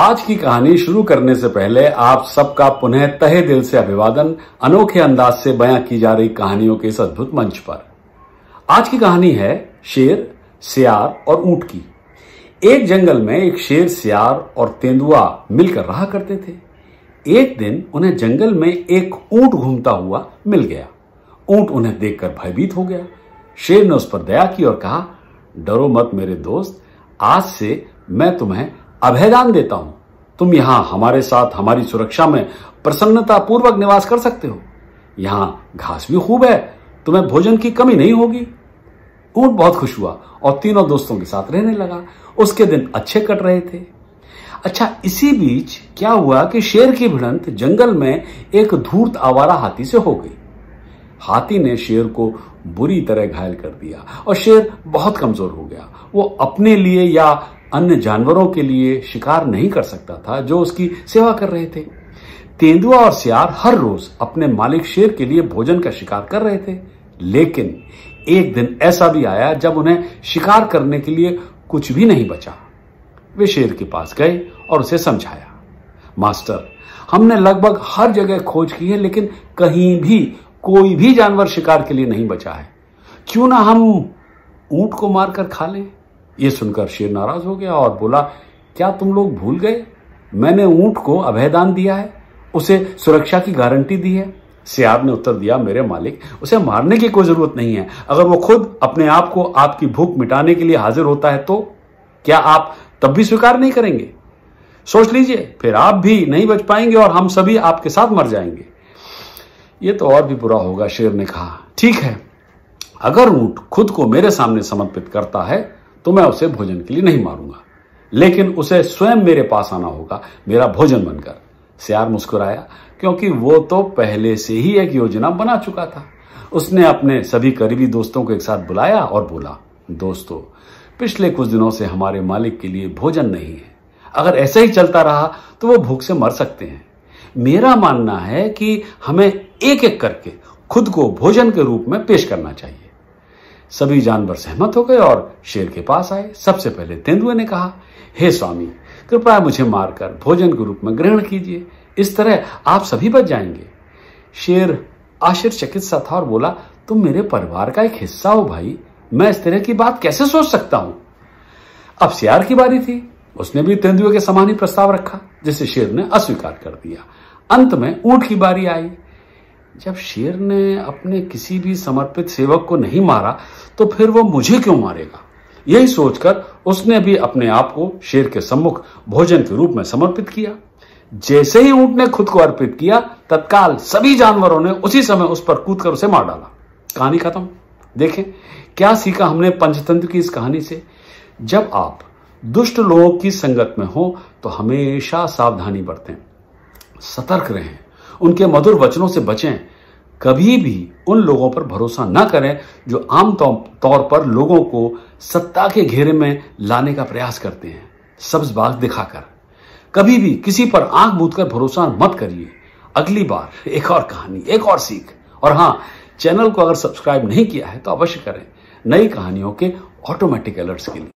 आज की कहानी शुरू करने से पहले आप सबका पुनः तहे दिल से अभिवादन अनोखे अंदाज से बयां की जा रही कहानियों के इस अद्भुत मंच पर आज की कहानी है शेर सियार और ऊंट की एक जंगल में एक शेर सियार और तेंदुआ मिलकर रहा करते थे एक दिन उन्हें जंगल में एक ऊंट घूमता हुआ मिल गया ऊंट उन्हें देखकर भयभीत हो गया शेर ने उस पर दया की और कहा डरो मत मेरे दोस्त आज से मैं तुम्हें अभयदान देता हूं तुम यहां हमारे साथ हमारी सुरक्षा में प्रसन्नता पूर्वक निवास कर सकते हो यहां घास भी खूब है तुम्हें भोजन की कमी नहीं होगी ऊंट बहुत खुश हुआ और तीनों दोस्तों के साथ रहने लगा उसके दिन अच्छे कट रहे थे अच्छा इसी बीच क्या हुआ कि शेर की भिड़ंत जंगल में एक धूर्त आवारा हाथी से हो गई हाथी ने शेर को बुरी तरह घायल कर दिया और शेर बहुत कमजोर हो गया वो अपने लिए या अन्य जानवरों के लिए शिकार नहीं कर सकता था जो उसकी सेवा कर रहे थे तेंदुआ और सियार हर रोज अपने मालिक शेर के लिए भोजन का शिकार कर रहे थे लेकिन एक दिन ऐसा भी आया जब उन्हें शिकार करने के लिए कुछ भी नहीं बचा वे शेर के पास गए और उसे समझाया मास्टर हमने लगभग हर जगह खोज की है लेकिन कहीं भी कोई भी जानवर शिकार के लिए नहीं बचा है क्यों ना हम ऊंट को मारकर खा लें ये सुनकर शेर नाराज हो गया और बोला क्या तुम लोग भूल गए मैंने ऊंट को अभयदान दिया है उसे सुरक्षा की गारंटी दी है सियार ने उत्तर दिया मेरे मालिक उसे मारने की कोई जरूरत नहीं है अगर वो खुद अपने आप को आपकी भूख मिटाने के लिए हाजिर होता है तो क्या आप तब भी स्वीकार नहीं करेंगे सोच लीजिए फिर आप भी नहीं बच पाएंगे और हम सभी आपके साथ मर जाएंगे ये तो और भी बुरा होगा शेर ने कहा ठीक है अगर ऊंट खुद को मेरे सामने समर्पित करता है तो मैं उसे भोजन के लिए नहीं मारूंगा लेकिन उसे स्वयं मेरे पास आना होगा मेरा भोजन बनकर सियार मुस्कुराया क्योंकि वो तो पहले से ही एक योजना बना चुका था उसने अपने सभी करीबी दोस्तों को एक साथ बुलाया और बोला दोस्तों पिछले कुछ दिनों से हमारे मालिक के लिए भोजन नहीं है अगर ऐसे ही चलता रहा तो वो भूख से मर सकते हैं मेरा मानना है कि हमें एक एक करके खुद को भोजन के रूप में पेश करना चाहिए सभी जानवर सहमत हो गए और शेर के पास आए सबसे पहले तेंदुए ने कहा हे hey स्वामी कृपया मुझे मारकर भोजन के रूप में ग्रहण कीजिए इस तरह आप सभी बच जाएंगे शेर आश्चर्यचकित सा था और बोला तुम मेरे परिवार का एक हिस्सा हो भाई मैं इस तरह की बात कैसे सोच सकता हूं अब सियार की बारी थी उसने भी तेंदुए के समान ही प्रस्ताव रखा जिसे शेर ने अस्वीकार कर दिया अंत में ऊंट की बारी आई जब शेर ने अपने किसी भी समर्पित सेवक को नहीं मारा तो फिर वो मुझे क्यों मारेगा यही सोचकर उसने भी अपने आप को शेर के सम्मुख भोजन के रूप में समर्पित किया जैसे ही ऊंट ने खुद को अर्पित किया तत्काल सभी जानवरों ने उसी समय उस पर कूद कर उसे मार डाला कहानी खत्म देखें क्या सीखा हमने पंचतंत्र की इस कहानी से जब आप दुष्ट लोगों की संगत में हो तो हमेशा सावधानी बरतें सतर्क रहें उनके मधुर वचनों से बचें कभी भी उन लोगों पर भरोसा न करें जो आम तौर पर लोगों को सत्ता के घेरे में लाने का प्रयास करते हैं सब्ज बाग दिखाकर कभी भी किसी पर आंख बूथ कर भरोसा मत करिए अगली बार एक और कहानी एक और सीख और हां चैनल को अगर सब्सक्राइब नहीं किया है तो अवश्य करें नई कहानियों के ऑटोमेटिक अलर्ट्स के लिए